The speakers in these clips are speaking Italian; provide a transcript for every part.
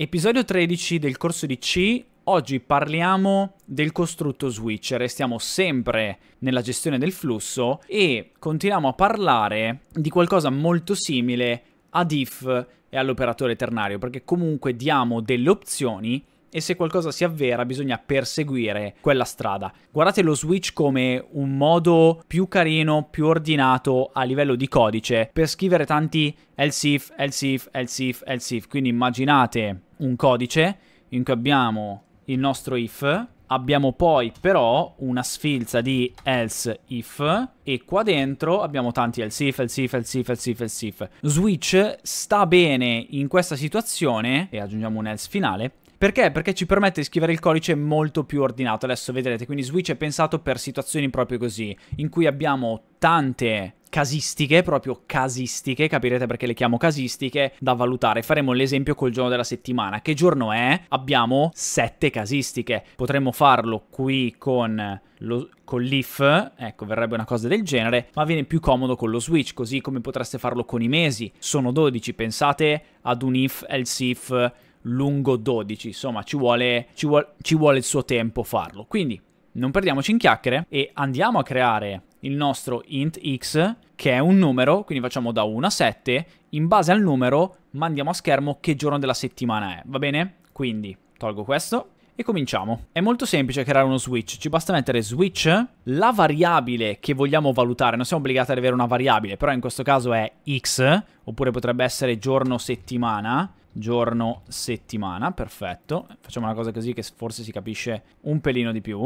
Episodio 13 del corso di C, oggi parliamo del costrutto switch, restiamo sempre nella gestione del flusso e continuiamo a parlare di qualcosa molto simile ad if e all'operatore ternario, perché comunque diamo delle opzioni e se qualcosa si avvera bisogna perseguire quella strada. Guardate lo switch come un modo più carino, più ordinato a livello di codice per scrivere tanti else if, else if, else if, else if. Quindi immaginate un codice in cui abbiamo il nostro if, abbiamo poi però una sfilza di else if e qua dentro abbiamo tanti else if, else if, else if, else if, else if. Switch sta bene in questa situazione, e aggiungiamo un else finale, perché? Perché ci permette di scrivere il codice molto più ordinato, adesso vedrete, quindi Switch è pensato per situazioni proprio così, in cui abbiamo tante casistiche, proprio casistiche, capirete perché le chiamo casistiche, da valutare. Faremo l'esempio col giorno della settimana. Che giorno è? Abbiamo sette casistiche. Potremmo farlo qui con lo, con l'if, ecco, verrebbe una cosa del genere, ma viene più comodo con lo switch, così come potreste farlo con i mesi. Sono 12, pensate ad un if, else if, lungo 12, insomma ci vuole, ci vuole, ci vuole il suo tempo farlo. Quindi non perdiamoci in chiacchiere e andiamo a creare il nostro int x che è un numero, quindi facciamo da 1 a 7, in base al numero mandiamo a schermo che giorno della settimana è, va bene? Quindi tolgo questo e cominciamo. È molto semplice creare uno switch, ci basta mettere switch, la variabile che vogliamo valutare, non siamo obbligati ad avere una variabile, però in questo caso è x, oppure potrebbe essere giorno settimana, giorno, settimana, perfetto. Facciamo una cosa così che forse si capisce un pelino di più.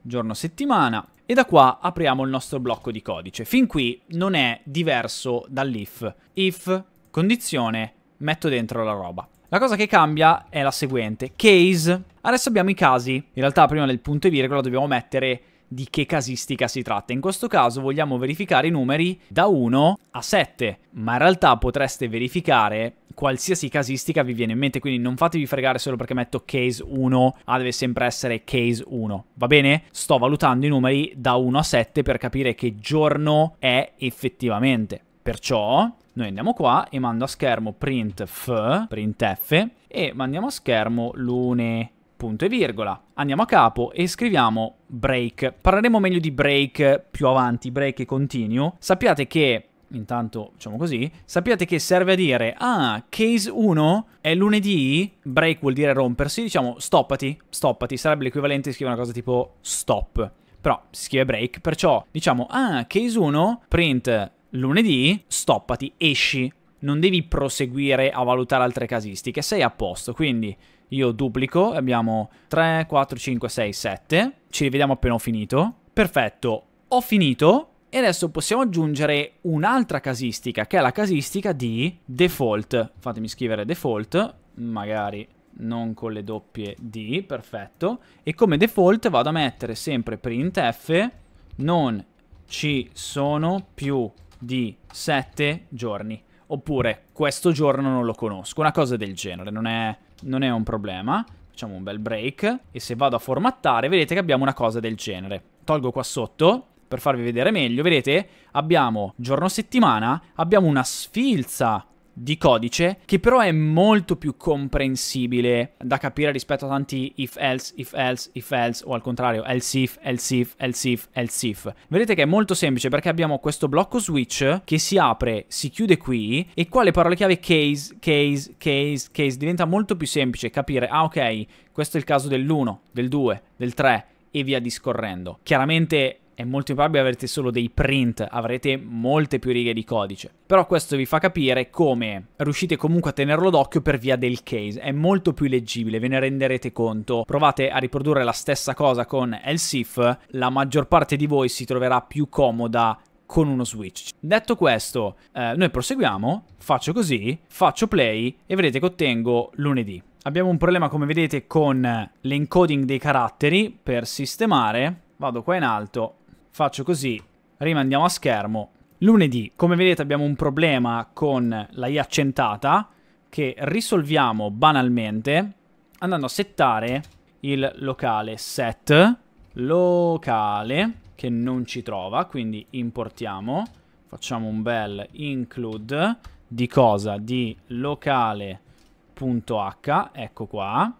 Giorno, settimana. E da qua apriamo il nostro blocco di codice. Fin qui non è diverso dall'if. If, condizione, metto dentro la roba. La cosa che cambia è la seguente. Case. Adesso abbiamo i casi. In realtà prima del punto e virgola dobbiamo mettere di che casistica si tratta. In questo caso vogliamo verificare i numeri da 1 a 7, ma in realtà potreste verificare qualsiasi casistica vi viene in mente, quindi non fatevi fregare solo perché metto case 1, ah deve sempre essere case 1, va bene? Sto valutando i numeri da 1 a 7 per capire che giorno è effettivamente. Perciò noi andiamo qua e mando a schermo printf, printf e mandiamo a schermo lunedì punto e virgola. Andiamo a capo e scriviamo break. Parleremo meglio di break più avanti, break e continuo. Sappiate che intanto diciamo così, sappiate che serve a dire, ah, case 1 è lunedì, break vuol dire rompersi, diciamo stoppati, stoppati, sarebbe l'equivalente di scrivere una cosa tipo stop, però si scrive break, perciò diciamo, ah, case 1, print lunedì, stoppati, esci, non devi proseguire a valutare altre casistiche, sei a posto, quindi io duplico, abbiamo 3, 4, 5, 6, 7, ci rivediamo appena ho finito, perfetto, ho finito e adesso possiamo aggiungere un'altra casistica che è la casistica di default, fatemi scrivere default, magari non con le doppie D, perfetto, e come default vado a mettere sempre printf non ci sono più di 7 giorni, oppure questo giorno non lo conosco, una cosa del genere, non è non è un problema. Facciamo un bel break e se vado a formattare vedete che abbiamo una cosa del genere. Tolgo qua sotto per farvi vedere meglio, vedete abbiamo giorno settimana, abbiamo una sfilza di codice che però è molto più comprensibile da capire rispetto a tanti if else, if else, if else o al contrario else if, else if, else if, else if. Vedete che è molto semplice perché abbiamo questo blocco switch che si apre, si chiude qui e qua le parole chiave case, case, case, case diventa molto più semplice capire ah ok questo è il caso dell'1, del 2, del 3 e via discorrendo. Chiaramente è molto improbabile avrete solo dei print, avrete molte più righe di codice. Però questo vi fa capire come riuscite comunque a tenerlo d'occhio per via del case, è molto più leggibile, ve ne renderete conto. Provate a riprodurre la stessa cosa con LSIF, la maggior parte di voi si troverà più comoda con uno switch. Detto questo, eh, noi proseguiamo, faccio così, faccio play e vedete che ottengo lunedì. Abbiamo un problema come vedete con l'encoding dei caratteri per sistemare, vado qua in alto, faccio così, rimandiamo a schermo. Lunedì, come vedete abbiamo un problema con la I accentata che risolviamo banalmente andando a settare il locale set locale che non ci trova, quindi importiamo, facciamo un bel include di cosa? Di locale.h, ecco qua,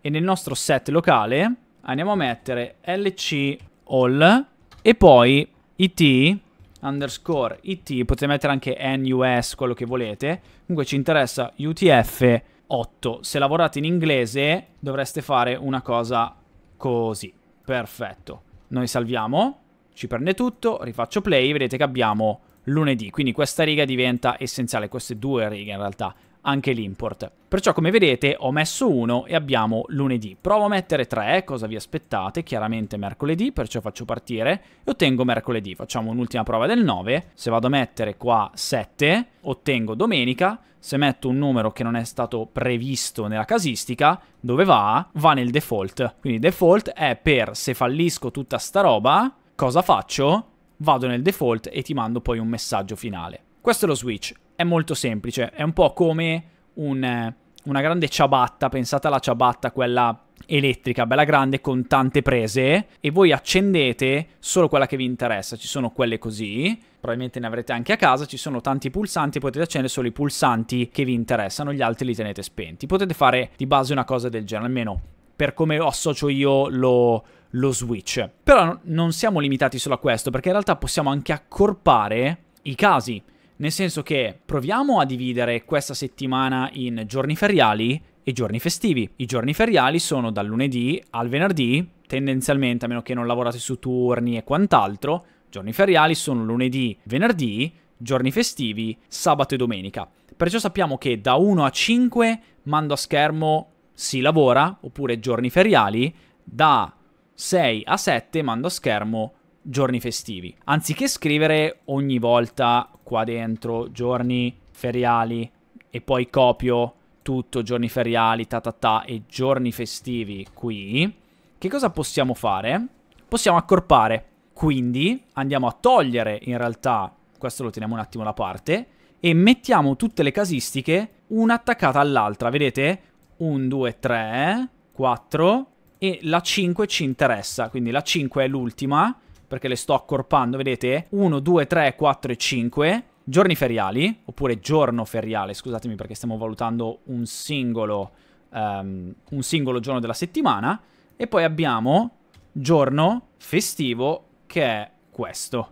e nel nostro set locale andiamo a mettere lc all e poi it underscore it, potete mettere anche NUS, quello che volete. Comunque ci interessa UTF 8. Se lavorate in inglese dovreste fare una cosa così. Perfetto. Noi salviamo, ci prende tutto, rifaccio play, vedete che abbiamo lunedì. Quindi questa riga diventa essenziale, queste due righe in realtà anche l'import. Perciò come vedete ho messo 1 e abbiamo lunedì. Provo a mettere 3, eh, cosa vi aspettate? Chiaramente mercoledì, perciò faccio partire e ottengo mercoledì. Facciamo un'ultima prova del 9, se vado a mettere qua 7 ottengo domenica, se metto un numero che non è stato previsto nella casistica, dove va? Va nel default. Quindi default è per se fallisco tutta sta roba, cosa faccio? Vado nel default e ti mando poi un messaggio finale. Questo è lo switch è molto semplice, è un po' come un, eh, una grande ciabatta, pensate alla ciabatta quella elettrica, bella grande, con tante prese, e voi accendete solo quella che vi interessa, ci sono quelle così, probabilmente ne avrete anche a casa, ci sono tanti pulsanti, potete accendere solo i pulsanti che vi interessano, gli altri li tenete spenti. Potete fare di base una cosa del genere, almeno per come associo io lo, lo Switch. Però non siamo limitati solo a questo, perché in realtà possiamo anche accorpare i casi. Nel senso che proviamo a dividere questa settimana in giorni feriali e giorni festivi. I giorni feriali sono dal lunedì al venerdì, tendenzialmente a meno che non lavorate su turni e quant'altro. Giorni feriali sono lunedì, venerdì, giorni festivi, sabato e domenica. Perciò sappiamo che da 1 a 5 mando a schermo si lavora, oppure giorni feriali, da 6 a 7 mando a schermo giorni festivi. Anziché scrivere ogni volta qua dentro giorni feriali e poi copio tutto giorni feriali ta ta ta e giorni festivi qui, che cosa possiamo fare? Possiamo accorpare. Quindi andiamo a togliere in realtà, questo lo teniamo un attimo da parte, e mettiamo tutte le casistiche una attaccata all'altra, vedete? 1, 2, 3, 4 e la 5 ci interessa, quindi la 5 è l'ultima perché le sto accorpando, vedete? 1, 2, 3, 4 e 5 giorni feriali, oppure giorno feriale, scusatemi perché stiamo valutando un singolo, um, un singolo giorno della settimana, e poi abbiamo giorno festivo che è questo.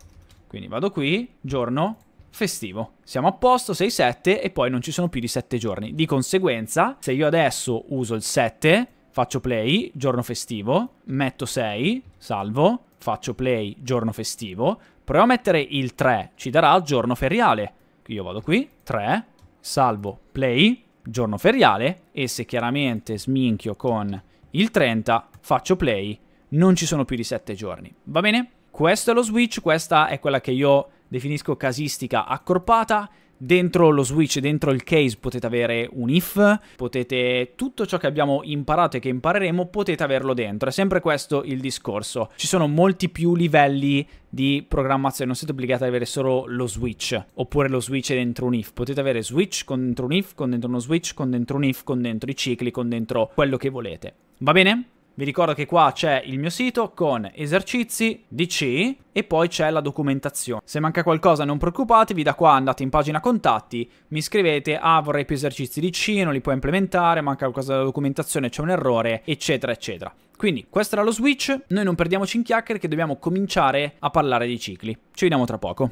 Quindi vado qui, giorno festivo. Siamo a posto, 6-7 e poi non ci sono più di 7 giorni. Di conseguenza, se io adesso uso il 7, faccio play, giorno festivo, metto 6, salvo, faccio play, giorno festivo, proviamo a mettere il 3, ci darà giorno feriale. Io vado qui, 3, salvo, play, giorno feriale e se chiaramente sminchio con il 30 faccio play, non ci sono più di 7 giorni, va bene? Questo è lo switch, questa è quella che io definisco casistica accorpata, Dentro lo switch, dentro il case potete avere un if, potete tutto ciò che abbiamo imparato e che impareremo potete averlo dentro, è sempre questo il discorso. Ci sono molti più livelli di programmazione, non siete obbligati ad avere solo lo switch, oppure lo switch dentro un if, potete avere switch con dentro un if, con dentro uno switch, con dentro un if, con dentro i cicli, con dentro quello che volete. Va bene? Vi ricordo che qua c'è il mio sito con esercizi, DC e poi c'è la documentazione. Se manca qualcosa non preoccupatevi, da qua andate in pagina contatti, mi scrivete, ah vorrei più esercizi DC, non li puoi implementare, manca qualcosa della documentazione, c'è un errore, eccetera, eccetera. Quindi questo era lo switch, noi non perdiamoci in chiacchiere che dobbiamo cominciare a parlare di cicli. Ci vediamo tra poco.